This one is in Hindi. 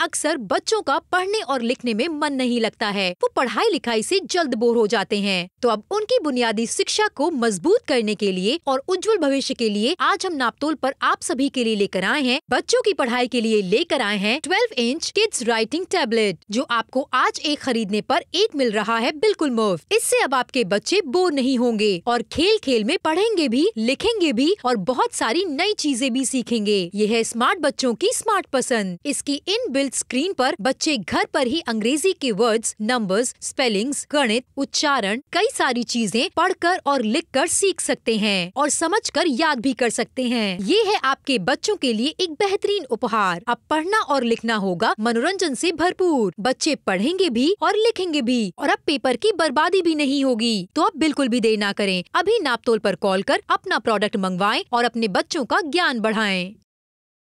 अक्सर बच्चों का पढ़ने और लिखने में मन नहीं लगता है वो पढ़ाई लिखाई से जल्द बोर हो जाते हैं तो अब उनकी बुनियादी शिक्षा को मजबूत करने के लिए और उज्जवल भविष्य के लिए आज हम नापतोल पर आप सभी के लिए लेकर आए हैं बच्चों की पढ़ाई के लिए लेकर आए हैं twelve inch kids writing tablet जो आपको आज एक खरीदने पर एक मिल रहा है बिल्कुल मुफ्त इससे अब आपके बच्चे बोर नहीं होंगे और खेल खेल में पढ़ेंगे भी लिखेंगे भी और बहुत सारी नई चीजें भी सीखेंगे ये है स्मार्ट बच्चों की स्मार्ट पसंद इसकी इन बिल मोबाइल स्क्रीन पर बच्चे घर पर ही अंग्रेजी के वर्ड्स नंबर्स स्पेलिंग्स गणित उच्चारण कई सारी चीजें पढ़कर और लिखकर सीख सकते हैं और समझकर याद भी कर सकते हैं ये है आपके बच्चों के लिए एक बेहतरीन उपहार अब पढ़ना और लिखना होगा मनोरंजन से भरपूर बच्चे पढ़ेंगे भी और लिखेंगे भी और अब पेपर की बर्बादी भी नहीं होगी तो अब बिल्कुल भी देर ना करें अभी नापतोल पर कॉल कर अपना प्रोडक्ट मंगवाएं और अपने बच्चों का ज्ञान बढ़ाएं